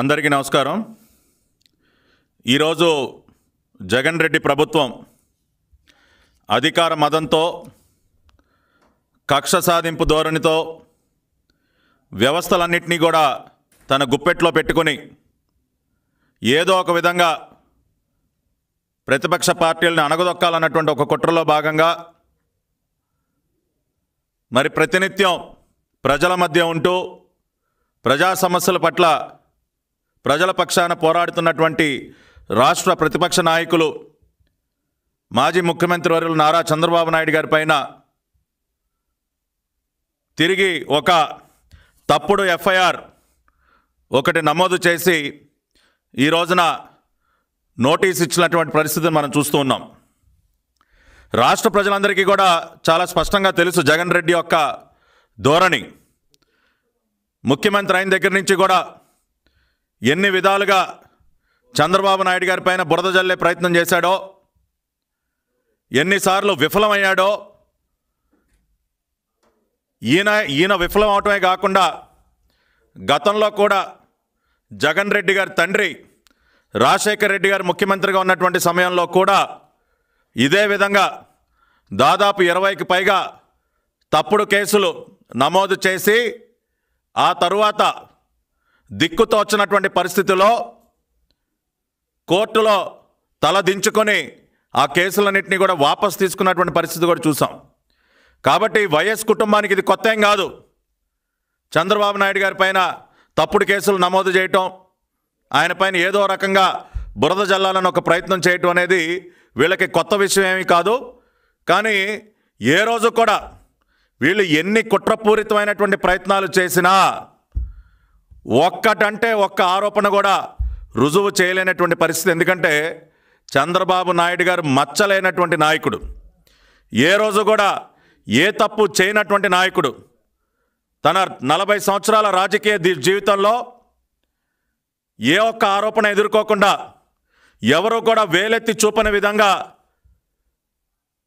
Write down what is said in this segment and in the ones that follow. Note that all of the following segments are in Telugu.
అందరికీ నమస్కారం ఈరోజు జగన్ రెడ్డి ప్రభుత్వం అధికార మదంతో కక్ష సాధింపు ధోరణితో వ్యవస్థలన్నింటినీ కూడా తన గుప్పెట్లో పెట్టుకొని ఏదో ఒక విధంగా ప్రతిపక్ష పార్టీలను అణగదొక్కాలన్నటువంటి ఒక కుట్రలో భాగంగా మరి ప్రతినిత్యం ప్రజల మధ్య ఉంటూ ప్రజా సమస్యల పట్ల ప్రజల పక్షాన పోరాడుతున్నటువంటి రాష్ట్ర ప్రతిపక్ష నాయకులు మాజీ ముఖ్యమంత్రి వర్యులు నారా చంద్రబాబు నాయుడు గారి పైన తిరిగి ఒక తప్పుడు ఎఫ్ఐఆర్ ఒకటి నమోదు చేసి ఈ రోజున నోటీస్ ఇచ్చినటువంటి పరిస్థితిని మనం చూస్తూ ఉన్నాం రాష్ట్ర ప్రజలందరికీ కూడా చాలా స్పష్టంగా తెలుసు జగన్ రెడ్డి యొక్క ధోరణి ముఖ్యమంత్రి అయిన దగ్గర నుంచి కూడా ఎన్ని విధాలుగా చంద్రబాబు నాయుడు గారి పైన బురద జల్లే ప్రయత్నం చేశాడో ఎన్నిసార్లు విఫలమయ్యాడో ఈయన ఈయన విఫలం అవటమే కాకుండా గతంలో కూడా జగన్ రెడ్డి గారి తండ్రి రాజశేఖర రెడ్డి గారు ముఖ్యమంత్రిగా ఉన్నటువంటి సమయంలో కూడా ఇదే విధంగా దాదాపు ఇరవైకి పైగా తప్పుడు కేసులు నమోదు చేసి ఆ తరువాత దిక్కుతోచినటువంటి పరిస్థితిలో కోర్టులో తలదించుకొని ఆ కేసులన్నింటినీ కూడా వాపస్ తీసుకున్నటువంటి పరిస్థితి కూడా చూసాం కాబట్టి వైఎస్ కుటుంబానికి ఇది కొత్త ఏం కాదు చంద్రబాబు నాయుడు గారి పైన తప్పుడు కేసులు నమోదు చేయటం ఆయన పైన ఏదో రకంగా బురద జల్లాలని ఒక ప్రయత్నం చేయటం అనేది వీళ్ళకి కొత్త విషయం ఏమీ కాదు కానీ ఏ రోజు కూడా వీళ్ళు ఎన్ని కుట్రపూరితమైనటువంటి ప్రయత్నాలు చేసినా ఒక్కటంటే ఒక్క ఆరోపణ కూడా రుజువు చేయలేనటువంటి పరిస్థితి ఎందుకంటే చంద్రబాబు నాయుడు గారు మచ్చలేనటువంటి నాయకుడు ఏ రోజు కూడా ఏ తప్పు చేయనటువంటి నాయకుడు తన నలభై సంవత్సరాల రాజకీయ జీవితంలో ఏ ఒక్క ఆరోపణ ఎదుర్కోకుండా ఎవరు కూడా వేలెత్తి చూపని విధంగా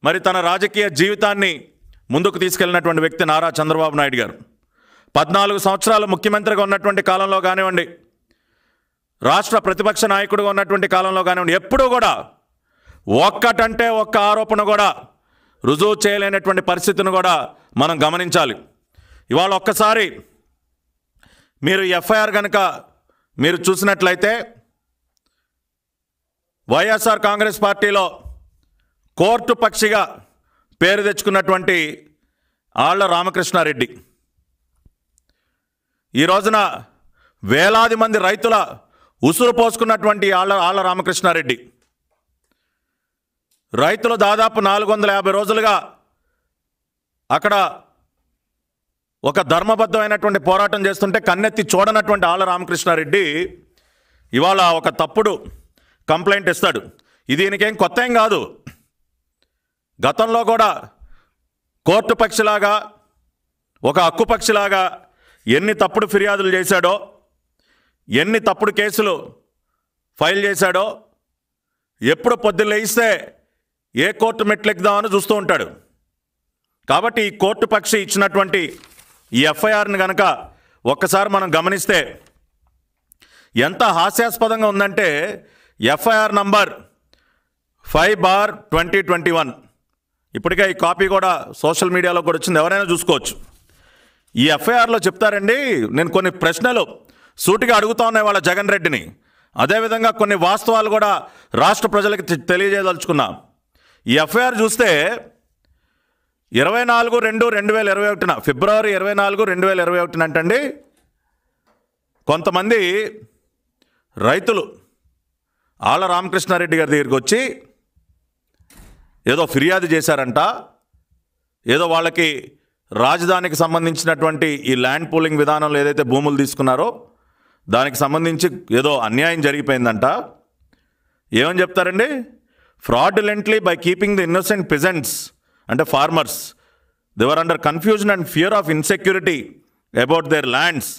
మరి తన రాజకీయ జీవితాన్ని ముందుకు తీసుకెళ్ళినటువంటి వ్యక్తి నారా చంద్రబాబు నాయుడు గారు పద్నాలుగు సంవత్సరాలు ముఖ్యమంత్రిగా ఉన్నటువంటి కాలంలో కానివ్వండి రాష్ట్ర ప్రతిపక్ష నాయకుడిగా ఉన్నటువంటి కాలంలో కానివ్వండి ఎప్పుడూ కూడా ఒక్కటంటే ఒక్క ఆరోపణ కూడా రుజువు చేయలేనటువంటి పరిస్థితిని కూడా మనం గమనించాలి ఇవాళ ఒక్కసారి మీరు ఎఫ్ఐఆర్ కనుక మీరు చూసినట్లయితే వైఎస్ఆర్ కాంగ్రెస్ పార్టీలో కోర్టు పక్షిగా పేరు తెచ్చుకున్నటువంటి ఆళ్ల రామకృష్ణారెడ్డి ఈ రోజున వేలాది మంది రైతుల ఉసురు పోసుకున్నటువంటి ఆళ్ళ ఆళ్ళ రామకృష్ణారెడ్డి రైతులు దాదాపు నాలుగు వందల యాభై రోజులుగా అక్కడ ఒక ధర్మబద్ధమైనటువంటి పోరాటం చేస్తుంటే కన్నెత్తి చూడనటువంటి ఆళ్ళ రామకృష్ణారెడ్డి ఇవాళ ఒక తప్పుడు కంప్లైంట్ ఇస్తాడు ఇది ఈయనకేం కొత్త ఏం కాదు గతంలో కూడా కోర్టు పక్షిలాగా ఒక హక్కు పక్షిలాగా ఎన్ని తప్పుడు ఫిర్యాదులు చేశాడో ఎన్ని తప్పుడు కేసులు ఫైల్ చేశాడో ఎప్పుడు పొద్దున్న లేస్తే ఏ కోర్టు మెట్లెక్కుదామని చూస్తూ ఉంటాడు కాబట్టి ఈ కోర్టు పక్షి ఇచ్చినటువంటి ఈ ఎఫ్ఐఆర్ని గనక ఒక్కసారి మనం గమనిస్తే ఎంత హాస్యాస్పదంగా ఉందంటే FIR number five bar twenty twenty one ఇప్పటికే ఈ కాపీ కూడా సోషల్ మీడియాలో కూడా వచ్చింది ఎవరైనా చూసుకోవచ్చు ఈ ఎఫ్ఐఆర్లో చెప్తారండి నేను కొన్ని ప్రశ్నలు సూటిగా అడుగుతా ఉన్నాయి వాళ్ళ జగన్ రెడ్డిని అదేవిధంగా కొన్ని వాస్తవాలు కూడా రాష్ట్ర ప్రజలకు తెలియజేయదలుచుకున్నా ఈ ఎఫ్ఐఆర్ చూస్తే ఇరవై నాలుగు రెండు రెండు వేల ఇరవై ఒకటిన ఫిబ్రవరి ఇరవై నాలుగు రెండు వేల ఇరవై ఒకటిన అంటండి కొంతమంది రైతులు ఆళ్ళ రామకృష్ణారెడ్డి గారి దగ్గరికి వచ్చి ఏదో ఫిర్యాదు చేశారంట ఏదో వాళ్ళకి రాజధానికి సంబంధించినటువంటి ఈ ల్యాండ్ పూలింగ్ విధానంలో ఏదైతే భూములు తీసుకున్నారో దానికి సంబంధించి ఏదో అన్యాయం జరిగిపోయిందంట ఏమని చెప్తారండి fraudulently by keeping the innocent peasants అంటే farmers they were under confusion and fear of insecurity about their lands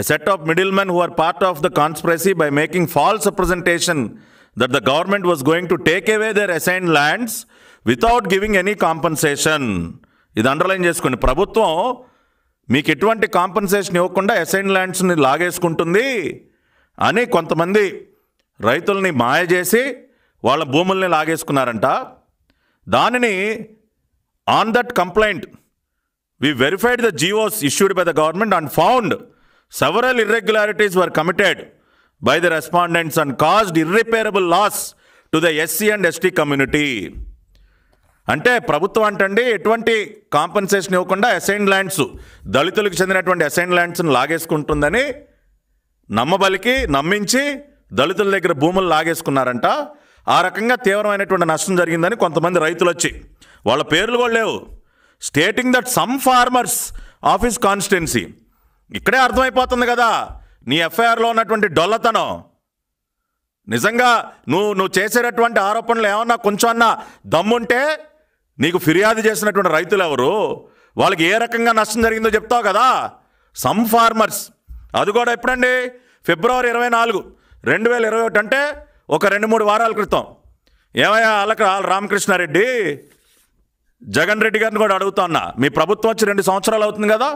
a set of middle men who are part of the conspiracy by making false representation that the government was going to take away their assign lands without giving any compensation ఇది అండర్లైన్ చేసుకోండి ప్రభుత్వం మీకు ఎటువంటి కాంపన్సేషన్ ఇవ్వకుండా అసైన్ ల్యాండ్స్ని లాగేసుకుంటుంది అని కొంతమంది రైతుల్ని మాయ చేసి వాళ్ళ భూముల్ని లాగేసుకున్నారంట దానిని on that complaint we verified the GOs issued by the government and found several irregularities were committed by the respondents and caused irreparable loss to the SC and ST community అంటే ప్రభుత్వం అంటండి ఎటువంటి కాంపన్సేషన్ ఇవ్వకుండా అసైన్ ల్యాండ్స్ దళితులకు చెందినటువంటి అసైన్ ల్యాండ్స్ని లాగేసుకుంటుందని నమ్మబలికి నమ్మించి దళితుల దగ్గర భూములు లాగేసుకున్నారంట ఆ రకంగా తీవ్రమైనటువంటి నష్టం జరిగిందని కొంతమంది రైతులు వచ్చి వాళ్ళ పేర్లు కూడా లేవు stating that some farmers of this constituency ఇక్కడే అర్థమైపోతుంది కదా నీ ఎఫ్ఐఆర్లో ఉన్నటువంటి డొల్లతనం నిజంగా నువ్వు నువ్వు చేసేటటువంటి ఆరోపణలు ఏమన్నా కొంచెం అన్నా దమ్ముంటే నీకు ఫిర్యాదు చేసినటువంటి రైతులు ఎవరు వాళ్ళకి ఏ రకంగా నష్టం జరిగిందో చెప్తావు కదా సమ్ ఫార్మర్స్ అది కూడా ఎప్పుడండి ఫిబ్రవరి ఇరవై నాలుగు రెండు వేల ఇరవై ఒకటి అంటే ఒక రెండు మూడు వారాల క్రితం ఏమయ్యా వాళ్ళకి రామకృష్ణారెడ్డి జగన్ రెడ్డి గారిని కూడా అడుగుతా ఉన్నా మీ ప్రభుత్వం వచ్చి రెండు సంవత్సరాలు అవుతుంది కదా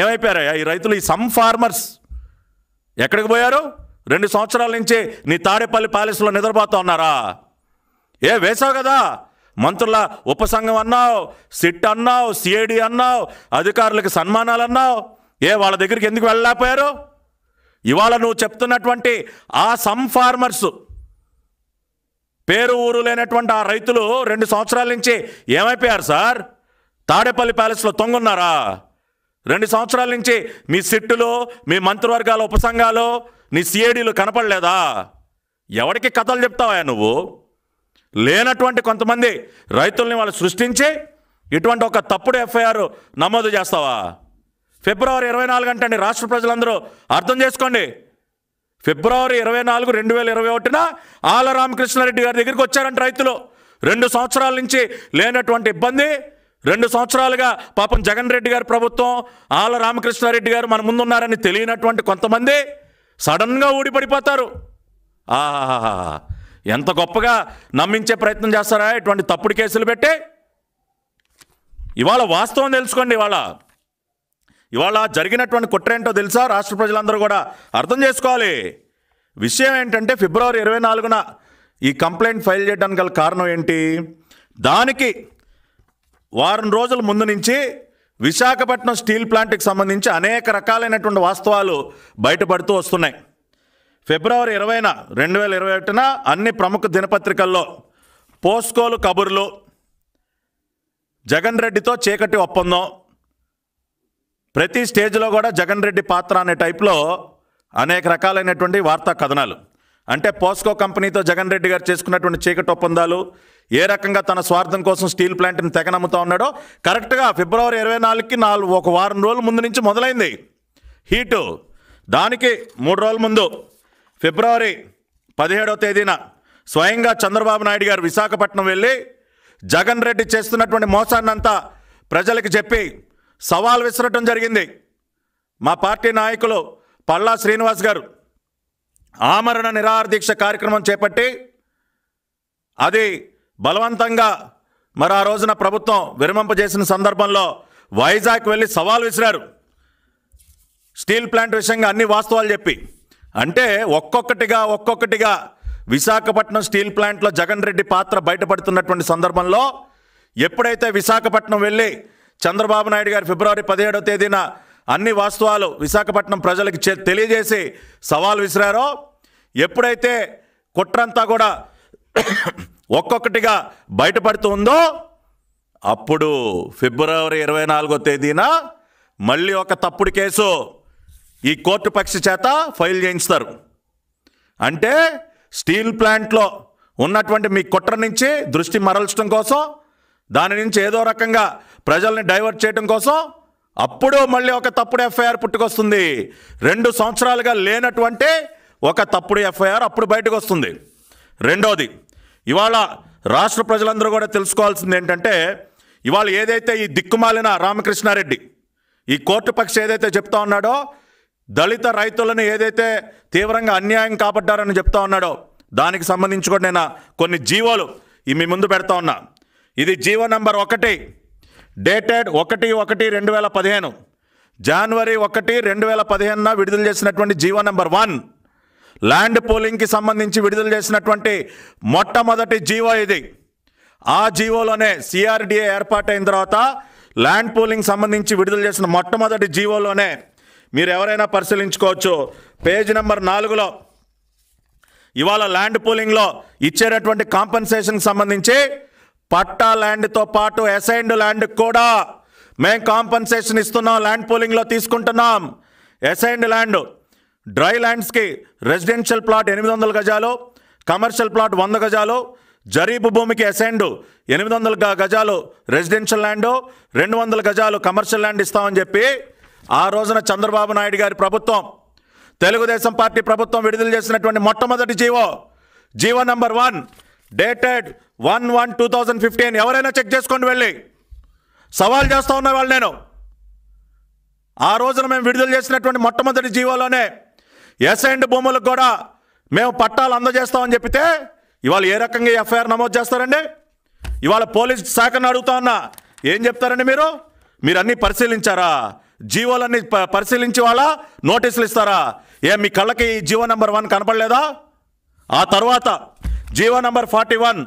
ఏమైపోయారయ్యా ఈ రైతులు ఈ సమ్ ఫార్మర్స్ ఎక్కడికి పోయారు రెండు సంవత్సరాల నుంచి నీ తాడేపల్లి ప్యాలెస్లో నిద్రపోతా ఉన్నారా ఏ వేసావు కదా మంత్రుల ఉపసంఘం అన్నావు సిట్ అన్నావు సిఐడి అన్నావు అధికారులకు సన్మానాలు అన్నావు ఏ వాళ్ళ దగ్గరికి ఎందుకు వెళ్ళలేకపోయారు ఇవాళ నువ్వు చెప్తున్నటువంటి ఆ సమ్ ఫార్మర్స్ పేరు ఊరు లేనటువంటి ఆ రైతులు రెండు సంవత్సరాల నుంచి ఏమైపోయారు సార్ తాడేపల్లి ప్యాలెస్లో తొంగున్నారా రెండు సంవత్సరాల నుంచి మీ సిట్టులు మీ మంత్రివర్గాల ఉపసంఘాలు నీ సిఐడీలు కనపడలేదా ఎవరికి కథలు చెప్తావా నువ్వు లేనటువంటి కొంతమంది రైతుల్ని వాళ్ళు సృష్టించి ఇటువంటి ఒక తప్పుడు ఎఫ్ఐఆర్ నమోదు చేస్తావా ఫిబ్రవరి ఇరవై నాలుగు అంటే రాష్ట్ర ప్రజలందరూ అర్థం చేసుకోండి ఫిబ్రవరి ఇరవై నాలుగు రెండు వేల ఇరవై ఒకటిన ఆల రామకృష్ణారెడ్డి గారి దగ్గరికి వచ్చారంట రైతులు రెండు సంవత్సరాల నుంచి లేనటువంటి ఇబ్బంది రెండు సంవత్సరాలుగా పాపం జగన్ రెడ్డి గారి ప్రభుత్వం ఆల రామకృష్ణారెడ్డి గారు మన ముందున్నారని తెలియనటువంటి కొంతమంది సడన్గా ఊడిపడిపోతారు ఆహా ఎంత గొప్పగా నమ్మించే ప్రయత్నం చేస్తారా ఇటువంటి తప్పుడు కేసులు పెట్టి ఇవాళ వాస్తవం తెలుసుకోండి ఇవాళ ఇవాళ జరిగినటువంటి కుట్ర ఏంటో తెలుసా రాష్ట్ర ప్రజలందరూ కూడా అర్థం చేసుకోవాలి విషయం ఏంటంటే ఫిబ్రవరి ఇరవై నాలుగున ఈ కంప్లైంట్ ఫైల్ చేయడానికి గల కారణం ఏంటి దానికి వారం రోజుల ముందు నుంచి విశాఖపట్నం స్టీల్ ప్లాంట్కి సంబంధించి అనేక రకాలైనటువంటి వాస్తవాలు బయటపడుతూ వస్తున్నాయి ఫిబ్రవరి ఇరవైన రెండు వేల ఇరవై ఒకటిన అన్ని ప్రముఖ దినపత్రికల్లో పోస్కోలు కబుర్లు జగన్ రెడ్డితో చీకటి ఒప్పందం ప్రతి స్టేజ్లో కూడా జగన్ రెడ్డి పాత్ర అనే టైప్లో అనేక రకాలైనటువంటి వార్తా కథనాలు అంటే పోస్కో కంపెనీతో జగన్ రెడ్డి గారు చేసుకున్నటువంటి చీకటి ఒప్పందాలు ఏ రకంగా తన స్వార్థం కోసం స్టీల్ ప్లాంట్ని తెగనమ్ముతా ఉన్నాడో కరెక్ట్గా ఫిబ్రవరి ఇరవై నాలుగుకి నాలుగు ఒక వారం రోజుల ముందు నుంచి మొదలైంది హీటు దానికి మూడు రోజుల ముందు ఫిబ్రవరి పదిహేడవ తేదీన స్వయంగా చంద్రబాబు నాయుడు గారు విశాఖపట్నం వెళ్ళి జగన్ రెడ్డి చేస్తున్నటువంటి మోసాన్నంతా ప్రజలకు చెప్పి సవాల్ విసరటం జరిగింది మా పార్టీ నాయకులు పల్లా శ్రీనివాస్ గారు ఆమరణ నిరాహార దీక్ష కార్యక్రమం చేపట్టి అది బలవంతంగా మరి ఆ రోజున ప్రభుత్వం విరమింపజేసిన సందర్భంలో వైజాగ్ వెళ్ళి సవాల్ విసిరారు స్టీల్ ప్లాంట్ విషయంగా అన్ని వాస్తవాలు చెప్పి అంటే ఒక్కొక్కటిగా ఒక్కొక్కటిగా విశాఖపట్నం స్టీల్ ప్లాంట్లో జగన్ రెడ్డి పాత్ర బయటపడుతున్నటువంటి సందర్భంలో ఎప్పుడైతే విశాఖపట్నం వెళ్ళి చంద్రబాబు నాయుడు గారు ఫిబ్రవరి పదిహేడవ తేదీన అన్ని వాస్తవాలు విశాఖపట్నం ప్రజలకు తెలియజేసి సవాల్ విసిరారో ఎప్పుడైతే కుట్రంతా కూడా ఒక్కొక్కటిగా బయటపడుతూ ఉందో అప్పుడు ఫిబ్రవరి ఇరవై నాలుగో తేదీన మళ్ళీ ఒక తప్పుడు కేసు ఈ కోర్టు పక్ష చేత ఫైల్ చేయిస్తారు అంటే స్టీల్ ప్లాంట్లో ఉన్నటువంటి మీ కుట్ర నుంచి దృష్టి మరల్చడం కోసం దాని నుంచి ఏదో రకంగా ప్రజల్ని డైవర్ట్ చేయడం కోసం అప్పుడు మళ్ళీ ఒక తప్పుడు ఎఫ్ఐఆర్ పుట్టుకొస్తుంది రెండు సంవత్సరాలుగా లేనటువంటి ఒక తప్పుడు ఎఫ్ఐఆర్ అప్పుడు బయటకు వస్తుంది రెండోది ఇవాళ రాష్ట్ర ప్రజలందరూ కూడా తెలుసుకోవాల్సింది ఏంటంటే ఇవాళ ఏదైతే ఈ దిక్కుమాలిన రామకృష్ణారెడ్డి ఈ కోర్టు పక్ష ఏదైతే చెప్తా ఉన్నాడో దళిత రైతులను ఏదైతే తీవ్రంగా అన్యాయం కాపడ్డారని చెప్తా ఉన్నాడో దానికి సంబంధించి కూడా నేను కొన్ని జీవోలు మీ ముందు పెడతా ఉన్నా ఇది జీవో నంబర్ ఒకటి డేటెడ్ ఒకటి ఒకటి రెండు వేల పదిహేను జనవరి ఒకటి రెండు వేల పదిహేనున విడుదల చేసినటువంటి జీవో నంబర్ వన్ ల్యాండ్ పోలింగ్కి సంబంధించి విడుదల చేసినటువంటి మొట్టమొదటి జీవో ఇది ఆ జీవోలోనే సిఆర్డిఏ ఏర్పాటైన తర్వాత ల్యాండ్ పోలింగ్ సంబంధించి విడుదల చేసిన మొట్టమొదటి జీవోలోనే మీరు ఎవరైనా పరిశీలించుకోవచ్చు పేజ్ నెంబర్ నాలుగులో ఇవాళ ల్యాండ్ పూలింగ్లో ఇచ్చేటటువంటి కాంపన్సేషన్కి సంబంధించి పట్టా ల్యాండ్తో పాటు ఎసైన్డ్ ల్యాండ్ కూడా మేము కాంపన్సేషన్ ఇస్తున్నాం ల్యాండ్ పూలింగ్లో తీసుకుంటున్నాం ఎసైన్డ్ ల్యాండ్ డ్రై ల్యాండ్స్కి రెసిడెన్షియల్ ప్లాట్ ఎనిమిది వందల గజాలు కమర్షియల్ ప్లాట్ వంద గజాలు జరీబు భూమికి అసైన్డ్ ఎనిమిది వందల గజాలు రెసిడెన్షియల్ ల్యాండు రెండు వందల గజాలు కమర్షియల్ ల్యాండ్ ఇస్తామని చెప్పి ఆ రోజున చంద్రబాబు నాయుడు గారి ప్రభుత్వం తెలుగుదేశం పార్టీ ప్రభుత్వం విడుదల చేసినటువంటి మొట్టమొదటి GO GO number one dated one one two thousand fifteen ఎవరైనా చెక్ చేసుకోండి వెళ్ళి సవాల్ చేస్తూ ఉన్న వాళ్ళు నేను ఆ రోజున మేము విడుదల చేసినటువంటి మొట్టమొదటి జీవోలోనే ఎస్ అండ్ భూములకు కూడా మేము పట్టాలు అందజేస్తామని చెప్పితే ఇవాళ ఏ రకంగా ఎఫ్ఐఆర్ నమోదు చేస్తారండి ఇవాళ పోలీస్ శాఖను అడుగుతా ఉన్నా ఏం చెప్తారండి మీరు మీరు అన్నీ పరిశీలించారా జీవోలన్నీ పరిశీలించి వాళ్ళ నోటీసులు ఇస్తారా ఏ మీ కళ్ళకి జీవో నెంబర్ వన్ కనపడలేదా ఆ తర్వాత GO number forty one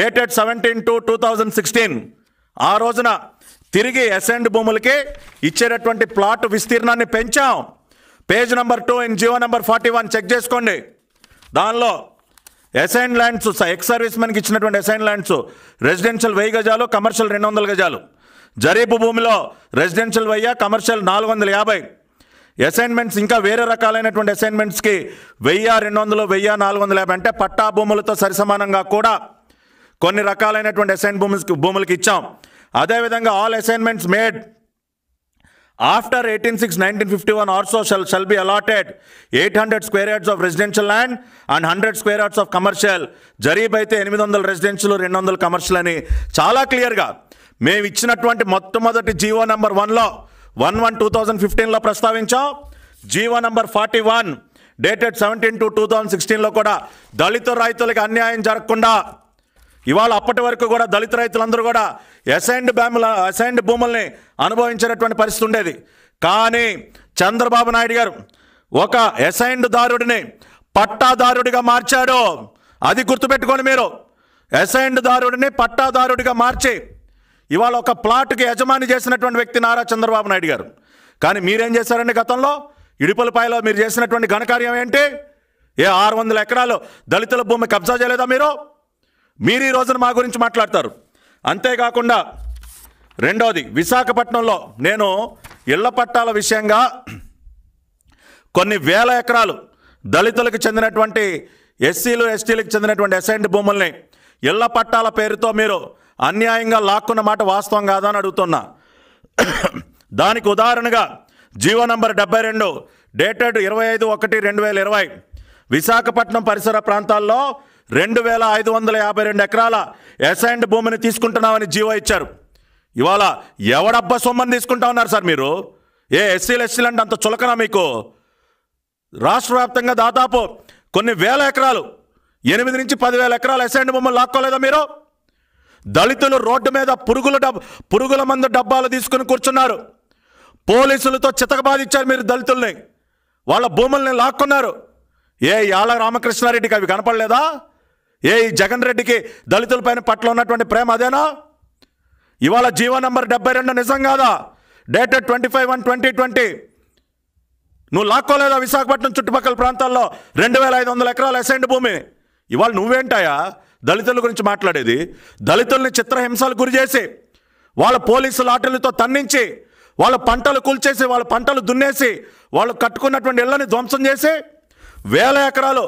dated seventeen two two thousand sixteen ఆ రోజున తిరిగి అసెండ్ భూములకి ఇచ్చేటటువంటి ప్లాట్ విస్తీర్ణాన్ని పెంచాం page number two in GO number forty one check చేసుకోండి దానిలో ఎసైన్ ల్యాండ్స్ ఎక్స్ సర్వీస్ మెన్కి ఇచ్చినటువంటి ఎసైన్ ల్యాండ్స్ రెసిడెన్షియల్ వెయ్యి గజాలు కమర్షియల్ రెండు వందల గజాలు జరీపు భూమిలో రెసిడెన్షియల్ వయ్యా కమర్షియల్ నాలుగు వందల యాభై అసైన్మెంట్స్ ఇంకా వేరే రకాలైనటువంటి అసైన్మెంట్స్కి వెయ్య రెండు వందలు వెయ్యి నాలుగు వందల యాభై అంటే పట్టా భూములతో సరిసమానంగా కూడా కొన్ని రకాలైనటువంటి అసైన్ భూములకి భూములకి ఇచ్చాం అదేవిధంగా all assignments made after eighteen six nineteen fifty one are so shall shall be allotted eight hundred square yards of residential land and hundred square yards of commercial జరీబ్ అయితే ఎనిమిది వందల రెసిడెన్షియల్ రెండు వందల కమర్షియల్ అని చాలా క్లియర్గా మేము ఇచ్చినటువంటి మొట్టమొదటి జీవో నంబర్ వన్లో వన్ వన్ టూ థౌజండ్ ఫిఫ్టీన్లో ప్రస్తావించాం GO number forty one dated seventeen two two thousand సిక్స్టీన్లో కూడా దళిత రైతులకు అన్యాయం జరగకుండా ఇవాళ అప్పటి వరకు కూడా దళిత రైతులందరూ కూడా అసైన్డ్ భూముల అసైన్డ్ భూముల్ని అనుభవించేటటువంటి పరిస్థితి ఉండేది కానీ చంద్రబాబు నాయుడు గారు ఒక అసైన్డ్ దారుడిని పట్టాదారుడిగా మార్చాడు అది గుర్తుపెట్టుకోండి మీరు అసైన్డ్ దారుడిని పట్టాదారుడిగా మార్చి ఇవాళ ఒక ప్లాట్కి యజమాని చేసినటువంటి వ్యక్తి నారా చంద్రబాబు నాయుడు గారు కానీ మీరేం చేశారండి గతంలో ఇడుపులపాయలో మీరు చేసినటువంటి ఘనకార్యం ఏంటి ఏ ఆరు వందల ఎకరాలు దళితుల భూమి కబ్జా చేయలేదా మీరు మీరు ఈ రోజున మా గురించి మాట్లాడతారు అంతేకాకుండా రెండవది విశాఖపట్నంలో నేను ఇళ్ల పట్టాల విషయంగా కొన్ని వేల ఎకరాలు దళితులకు చెందినటువంటి ఎస్సీలు ఎస్టీలకు చెందినటువంటి అసైన్డ్ భూముల్ని ఇళ్ల పట్టాల పేరుతో మీరు అన్యాయంగా లాక్కున్న మాట వాస్తవం కాదా అని అడుగుతున్నా దానికి ఉదాహరణగా జీవో నంబర్ డెబ్బై రెండు డేటెడ్ ఇరవై ఐదు ఒకటి రెండు వేల ఇరవై విశాఖపట్నం పరిసర ప్రాంతాల్లో రెండు వేల ఐదు వందల యాభై రెండు ఎకరాల ఎసైన్డ్ భూమిని తీసుకుంటున్నామని జీవో ఇచ్చారు ఇవాళ ఎవడబ్బా సొమ్మని తీసుకుంటా ఉన్నారు సార్ మీరు ఏ ఎస్సీలు ఎస్సీలు అంటే అంత చులకనా మీకు రాష్ట్ర వ్యాప్తంగా దాదాపు కొన్ని వేల ఎకరాలు ఎనిమిది నుంచి పదివేల ఎకరాలు ఎసైన్డ్ భూములు లాక్కోలేదా మీరు దళితులు రోడ్డు మీద పురుగుల డబ్ పురుగుల మందు డబ్బాలు తీసుకుని కూర్చున్నారు పోలీసులతో చితకబాదిచ్చారు మీరు దళితుల్ని వాళ్ళ భూముల్ని లాక్కున్నారు ఏ యాళ రామకృష్ణారెడ్డికి అవి కనపడలేదా ఏ జగన్ రెడ్డికి దళితులపైన పట్ల ఉన్నటువంటి ప్రేమ అదేనా ఇవాళ జీవో నంబర్ డెబ్బై రెండు నిజం కాదా date twenty five one twenty twenty నువ్వు లాక్కోలేదా విశాఖపట్నం చుట్టుపక్కల ప్రాంతాల్లో రెండు వేల ఐదు వందల ఎకరాల అసైన్డ్ భూమి ఇవాళ నువ్వేంటాయా దళితుల గురించి మాట్లాడేది దళితుల్ని చిత్రహింసలు గురి చేసి వాళ్ళ పోలీసు లాటరీలతో తన్నించి వాళ్ళ పంటలు కూల్చేసి వాళ్ళ పంటలు దున్నేసి వాళ్ళు కట్టుకున్నటువంటి ఇళ్ళని ధ్వంసం చేసి వేల ఎకరాలు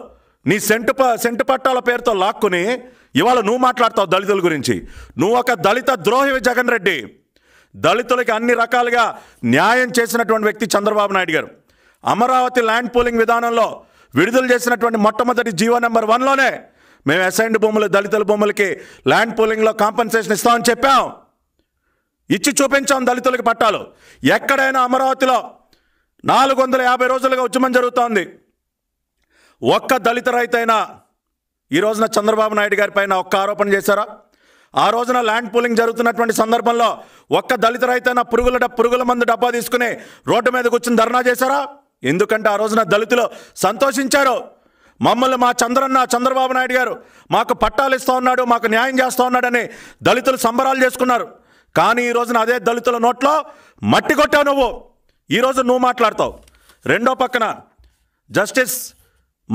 నీ సెంటు ప సెంటు పట్టాల పేరుతో లాక్కుని ఇవాళ నువ్వు మాట్లాడతావు దళితుల గురించి నువ్వు ఒక దళిత ద్రోహివి జగన్ రెడ్డి దళితులకి అన్ని రకాలుగా న్యాయం చేసినటువంటి వ్యక్తి చంద్రబాబు నాయుడు గారు అమరావతి ల్యాండ్ పూలింగ్ విధానంలో విడుదల చేసినటువంటి మొట్టమొదటి జీవో నెంబర్ వన్లోనే మేము అసైన్డ్ భూములు దళితుల భూములకి ల్యాండ్ పోలింగ్లో కాంపన్సేషన్ ఇస్తామని చెప్పాం ఇచ్చి చూపించాం దళితులకి పట్టాలు ఎక్కడైనా అమరావతిలో నాలుగు వందల యాభై రోజులుగా ఉద్యమం జరుగుతోంది ఒక్క దళిత రైతైనా ఈ రోజున చంద్రబాబు నాయుడు గారి పైన ఒక్క ఆరోపణ చేశారా ఆ రోజున ల్యాండ్ పూలింగ్ జరుగుతున్నటువంటి సందర్భంలో ఒక్క దళిత రైతైనా పురుగుల పురుగుల మందు డబ్బా తీసుకుని రోడ్డు మీద కూర్చుని ధర్నా చేశారా ఎందుకంటే ఆ రోజున దళితులు సంతోషించారు మమ్మల్ని మా చంద్రన్న చంద్రబాబు నాయుడు గారు మాకు పట్టాలు ఇస్తూ ఉన్నాడు మాకు న్యాయం చేస్తూ ఉన్నాడని దళితులు సంబరాలు చేసుకున్నారు కానీ ఈ రోజున అదే దళితుల నోట్లో మట్టి కొట్టావు నువ్వు ఈరోజు నువ్వు మాట్లాడతావు రెండో పక్కన జస్టిస్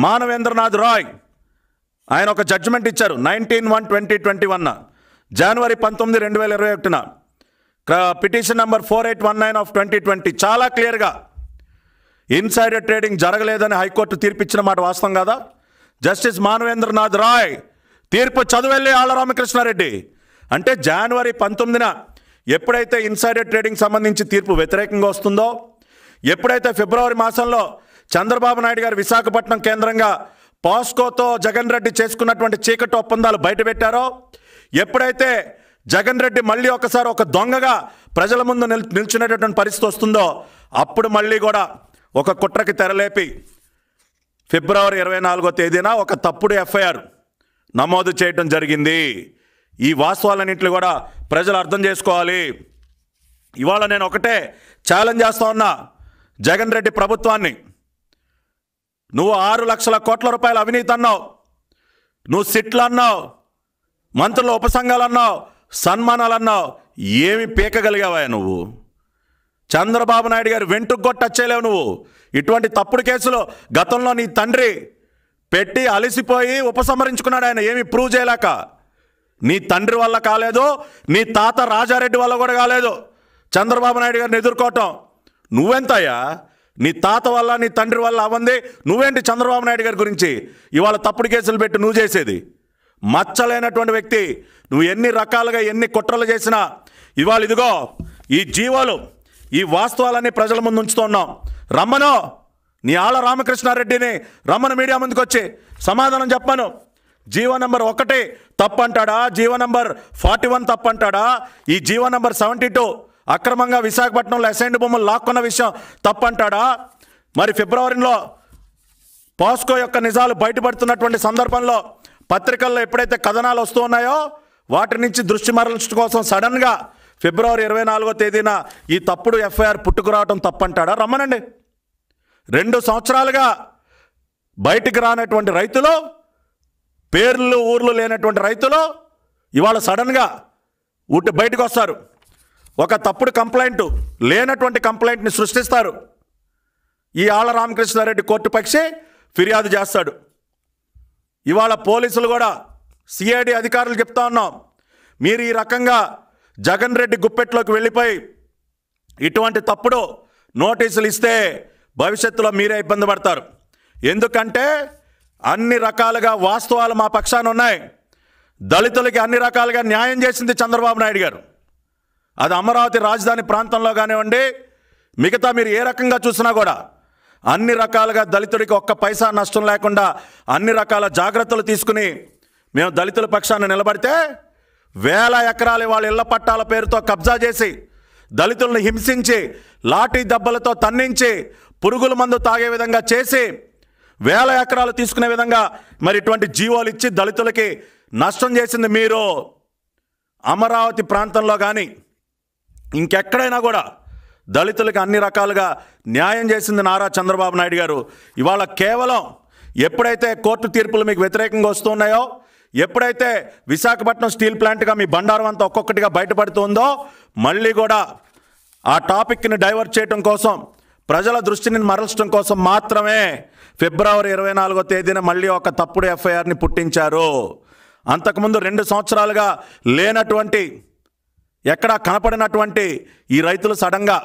మానవేంద్రనాథ్ రాయ్ ఆయన ఒక జడ్జిమెంట్ ఇచ్చారు నైన్టీన్ వన్ ట్వంటీ ట్వంటీ వన్న జనవరి పంతొమ్మిది రెండు వేల ఇరవై ఒకటిన petition number four eight one nine of twenty twenty చాలా క్లియర్గా ఇన్సైడర్ ట్రేడింగ్ జరగలేదని హైకోర్టు తీర్పిచ్చిన మాట వాస్తవం కదా జస్టిస్ మానవేంద్రనాథ్ రాయ్ తీర్పు చదువెళ్ళి ఆళ్ళ రామకృష్ణారెడ్డి అంటే జనవరి పంతొమ్మిదిన ఎప్పుడైతే ఇన్సైడర్ ట్రేడింగ్ సంబంధించి తీర్పు వ్యతిరేకంగా వస్తుందో ఎప్పుడైతే ఫిబ్రవరి మాసంలో చంద్రబాబు నాయుడు గారు విశాఖపట్నం కేంద్రంగా పాస్కోతో జగన్ రెడ్డి చేసుకున్నటువంటి చీకటి ఒప్పందాలు బయటపెట్టారో ఎప్పుడైతే జగన్ రెడ్డి మళ్ళీ ఒకసారి ఒక దొంగగా ప్రజల ముందు నిల్ నిల్చునేటటువంటి పరిస్థితి వస్తుందో అప్పుడు మళ్ళీ కూడా ఒక కుట్రకి తెరలేపి ఫిబ్రవరి ఇరవై నాలుగో తేదీన ఒక తప్పుడు ఎఫ్ఐఆర్ నమోదు చేయడం జరిగింది ఈ వాస్తవాలన్నింటినీ కూడా ప్రజలు అర్థం చేసుకోవాలి ఇవాళ నేను ఒకటే ఛాలెంజ్ చేస్తా ఉన్నా జగన్ రెడ్డి ప్రభుత్వాన్ని నువ్వు ఆరు లక్షల కోట్ల రూపాయల అవినీతి అన్నావు నువ్వు సిట్లు అన్నావు మంత్రుల ఉపసంఘాలు అన్నావు సన్మానాలు అన్నావు ఏమి పీకగలిగావా నువ్వు చంద్రబాబు నాయుడు గారు వెంట్రుగొట్ట వచ్చేలేవు నువ్వు ఇటువంటి తప్పుడు కేసులో గతంలో నీ తండ్రి పెట్టి అలసిపోయి ఉపసంహరించుకున్నాడు ఆయన ఏమి ప్రూవ్ చేయలేక నీ తండ్రి వల్ల కాలేదు నీ తాత రాజారెడ్డి వల్ల కూడా కాలేదు చంద్రబాబు నాయుడు గారిని ఎదుర్కోవటం నువ్వెంతయ్యా నీ తాత వల్ల నీ తండ్రి వల్ల అవ్వంది నువ్వేంటి చంద్రబాబు నాయుడు గారి గురించి ఇవాళ తప్పుడు కేసులు పెట్టి నువ్వు చేసేది మచ్చలేనటువంటి వ్యక్తి నువ్వు ఎన్ని రకాలుగా ఎన్ని కుట్రలు చేసినా ఇవాళ ఇదిగో ఈ జీవాలు ఈ వాస్తవాలన్నీ ప్రజల ముందు ఉంచుతున్నాం రమ్మను నీ ఆళ్ళ రామకృష్ణారెడ్డిని రమ్మను మీడియా ముందుకు వచ్చి సమాధానం చెప్పాను జీవ నెంబర్ ఒకటి తప్పంటాడా జీవ నంబర్ ఫార్టీ వన్ తప్పంటాడా ఈ జీవో నెంబర్ సెవెంటీ టూ అక్రమంగా విశాఖపట్నంలో అసైన్డ్ బొమ్మలు లాక్కున్న విషయం తప్పంటాడా మరి ఫిబ్రవరిలో పాస్కో యొక్క నిజాలు బయటపడుతున్నటువంటి సందర్భంలో పత్రికల్లో ఎప్పుడైతే కథనాలు వస్తూ ఉన్నాయో వాటి నుంచి దృష్టి మరల్చడం కోసం సడన్గా ఫిబ్రవరి ఇరవై నాలుగో తేదీన ఈ తప్పుడు ఎఫ్ఐఆర్ పుట్టుకురావటం తప్పంటాడా రమ్మనండి రెండు సంవత్సరాలుగా బయటికి రానటువంటి రైతులు పేర్లు ఊర్లు లేనటువంటి రైతులు ఇవాళ సడన్గా ఉట్టి బయటకు వస్తారు ఒక తప్పుడు కంప్లైంట్ లేనటువంటి కంప్లైంట్ని సృష్టిస్తారు ఈ ఆళ్ళ రామకృష్ణారెడ్డి కోర్టు పక్షి ఫిర్యాదు చేస్తాడు ఇవాళ పోలీసులు కూడా సిఐడి అధికారులు చెప్తా ఉన్నాం మీరు ఈ రకంగా జగన్ రెడ్డి గుప్పెట్లోకి వెళ్ళిపోయి ఇటువంటి తప్పుడు నోటీసులు ఇస్తే భవిష్యత్తులో మీరే ఇబ్బంది పడతారు ఎందుకంటే అన్ని రకాలుగా వాస్తవాలు మా పక్షాన ఉన్నాయి దళితులకి అన్ని రకాలుగా న్యాయం చేసింది చంద్రబాబు నాయుడు గారు అది అమరావతి రాజధాని ప్రాంతంలో కానివ్వండి మిగతా మీరు ఏ రకంగా చూసినా కూడా అన్ని రకాలుగా దళితుడికి ఒక్క పైసా నష్టం లేకుండా అన్ని రకాల జాగ్రత్తలు తీసుకుని మేము దళితుల పక్షాన్ని నిలబడితే వేల ఎకరాలు వాళ్ళ ఇళ్ల పట్టాల పేరుతో కబ్జా చేసి దళితులను హింసించి లాఠీ దెబ్బలతో తన్నించి పురుగుల మందు తాగే విధంగా చేసి వేల ఎకరాలు తీసుకునే విధంగా మరి ఇటువంటి జీవోలు ఇచ్చి దళితులకి నష్టం చేసింది మీరు అమరావతి ప్రాంతంలో కానీ ఇంకెక్కడైనా కూడా దళితులకి అన్ని రకాలుగా న్యాయం చేసింది నారా చంద్రబాబు నాయుడు గారు ఇవాళ కేవలం ఎప్పుడైతే కోర్టు తీర్పులు మీకు వ్యతిరేకంగా వస్తున్నాయో ఎప్పుడైతే విశాఖపట్నం స్టీల్ ప్లాంట్గా మీ బండారం అంతా ఒక్కొక్కటిగా బయటపడుతుందో మళ్ళీ కూడా ఆ టాపిక్ని డైవర్ట్ చేయడం కోసం ప్రజల దృష్టిని మరల్చడం కోసం మాత్రమే ఫిబ్రవరి ఇరవై నాలుగో తేదీన మళ్ళీ ఒక తప్పుడు ఎఫ్ఐఆర్ని పుట్టించారు అంతకుముందు రెండు సంవత్సరాలుగా లేనటువంటి ఎక్కడా కనపడినటువంటి ఈ రైతులు సడన్గా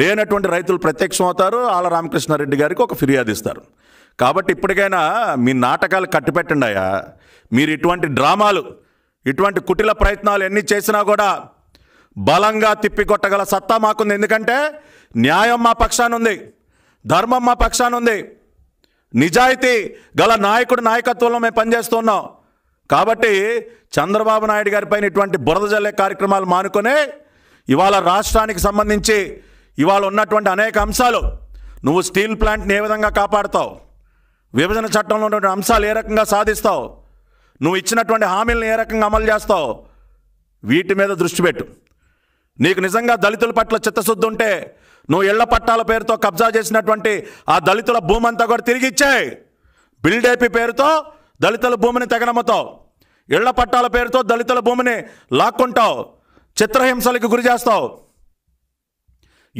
లేనటువంటి రైతులు ప్రత్యక్షం అవుతారు ఆల రామకృష్ణారెడ్డి గారికి ఒక ఫిర్యాదు ఇస్తారు కాబట్టి ఇప్పటికైనా మీ నాటకాలు కట్టిపెట్టండి అయ్యా మీరు ఇటువంటి డ్రామాలు ఇటువంటి కుటిల ప్రయత్నాలు ఎన్ని చేసినా కూడా బలంగా తిప్పికొట్టగల సత్తా మాకుంది ఎందుకంటే న్యాయం మా పక్షాన ఉంది ధర్మం మా పక్షాన ఉంది నిజాయితీ గల నాయకుడి నాయకత్వంలో మేము పనిచేస్తున్నాం కాబట్టి చంద్రబాబు నాయుడు గారిపైన ఇటువంటి బురద జల్లే కార్యక్రమాలు మానుకొని ఇవాళ రాష్ట్రానికి సంబంధించి ఇవాళ ఉన్నటువంటి అనేక అంశాలు నువ్వు స్టీల్ ప్లాంట్ని ఏ విధంగా కాపాడుతావు విభజన చట్టంలో ఉన్నటువంటి అంశాలు ఏ రకంగా సాధిస్తావు నువ్వు ఇచ్చినటువంటి హామీలను ఏ రకంగా అమలు చేస్తావు వీటి మీద దృష్టి పెట్టు నీకు నిజంగా దళితుల పట్ల చిత్తశుద్ధి ఉంటే నువ్వు ఇళ్ల పట్టాల పేరుతో కబ్జా చేసినటువంటి ఆ దళితుల భూమి అంతా కూడా తిరిగి ఇచ్చాయి బిల్డేపీ పేరుతో దళితుల భూమిని తెగనమ్ముతావు ఇళ్ల పట్టాల పేరుతో దళితుల భూమిని లాక్కుంటావు చిత్రహింసలకు గురి చేస్తావు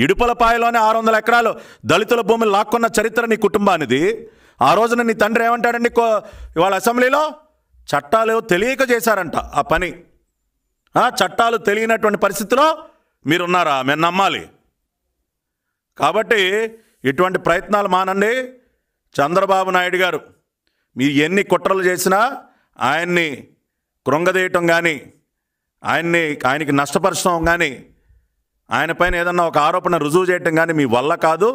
ఇడుపలపాయలోనే ఆరు వందల ఎకరాలు దళితుల భూమిని లాక్కున్న చరిత్ర నీ కుటుంబానిది ఆ రోజున నీ తండ్రి ఏమంటాడండి ఇవాళ అసెంబ్లీలో చట్టాలు తెలియక చేశారంట ఆ పని చట్టాలు తెలియనటువంటి పరిస్థితిలో మీరున్నారా మేము నమ్మాలి కాబట్టి ఇటువంటి ప్రయత్నాలు మానండి చంద్రబాబు నాయుడు గారు మీరు ఎన్ని కుట్రలు చేసినా ఆయన్ని కృంగదీయటం కానీ ఆయన్ని ఆయనకి నష్టపరచడం కానీ ఆయనపైన ఏదన్నా ఒక ఆరోపణ రుజువు చేయటం కానీ మీ వల్ల కాదు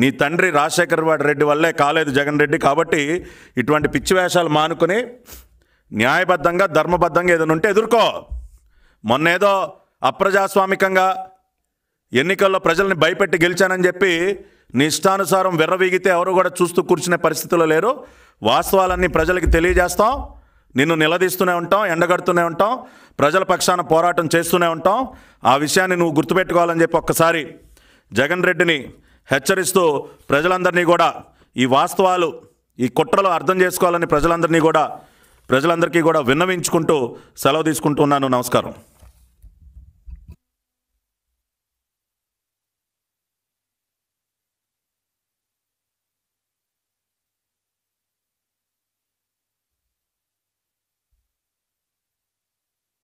నీ తండ్రి రాజశేఖర్ రెడ్డి వల్లే కాలేదు జగన్ రెడ్డి కాబట్టి ఇటువంటి పిచ్చి వేషాలు మానుకొని న్యాయబద్ధంగా ధర్మబద్ధంగా ఏదైనా ఉంటే ఎదుర్కో మొన్నేదో అప్రజాస్వామికంగా ఎన్నికల్లో ప్రజల్ని భయపెట్టి గెలిచానని చెప్పి నీ ఇష్టానుసారం వెర్రవీగితే ఎవరు కూడా చూస్తూ కూర్చునే పరిస్థితుల్లో లేరు వాస్తవాలన్నీ ప్రజలకి తెలియజేస్తాం నిన్ను నిలదీస్తూనే ఉంటాం ఎండగడుతూనే ఉంటాం ప్రజల పక్షాన పోరాటం చేస్తూనే ఉంటాం ఆ విషయాన్ని నువ్వు గుర్తుపెట్టుకోవాలని చెప్పి ఒక్కసారి జగన్ రెడ్డిని హెచ్చరిస్తూ ప్రజలందరినీ కూడా ఈ వాస్తవాలు ఈ కుట్రలు అర్థం చేసుకోవాలని ప్రజలందరినీ కూడా ప్రజలందరికీ కూడా విన్నవించుకుంటూ సెలవు తీసుకుంటున్నాను నమస్కారం